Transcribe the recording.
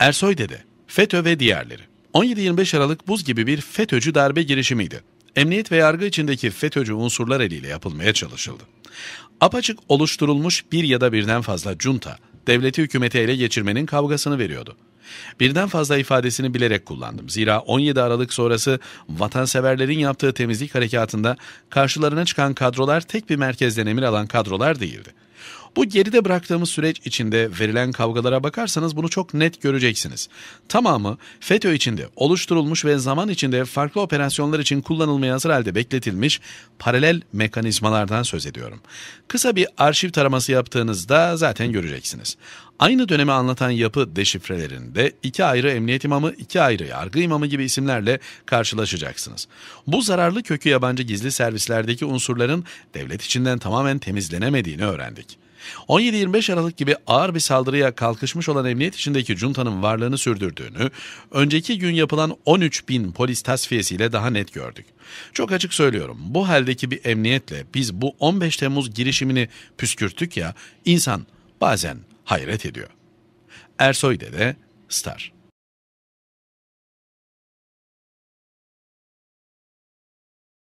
Ersoy dedi. FETÖ ve diğerleri. 17-25 Aralık buz gibi bir FETÖ'cü darbe girişimiydi. Emniyet ve yargı içindeki FETÖ'cü unsurlar eliyle yapılmaya çalışıldı. Apaçık oluşturulmuş bir ya da birden fazla junta, devleti hükümeti ele geçirmenin kavgasını veriyordu. Birden fazla ifadesini bilerek kullandım. Zira 17 Aralık sonrası vatanseverlerin yaptığı temizlik harekatında karşılarına çıkan kadrolar tek bir merkezden emir alan kadrolar değildi. Bu geride bıraktığımız süreç içinde verilen kavgalara bakarsanız bunu çok net göreceksiniz. Tamamı FETÖ içinde oluşturulmuş ve zaman içinde farklı operasyonlar için kullanılmaya hazır halde bekletilmiş paralel mekanizmalardan söz ediyorum. Kısa bir arşiv taraması yaptığınızda zaten göreceksiniz. Aynı dönemi anlatan yapı deşifrelerinde iki ayrı emniyet imamı, iki ayrı yargı imamı gibi isimlerle karşılaşacaksınız. Bu zararlı kökü yabancı gizli servislerdeki unsurların devlet içinden tamamen temizlenemediğini öğrendik. 17-25 Aralık gibi ağır bir saldırıya kalkışmış olan emniyet içindeki Junta'nın varlığını sürdürdüğünü, önceki gün yapılan 13 bin polis tasfiyesiyle daha net gördük. Çok açık söylüyorum, bu haldeki bir emniyetle biz bu 15 Temmuz girişimini püskürttük ya, insan bazen hayret ediyor. Ersoy Dede, Star.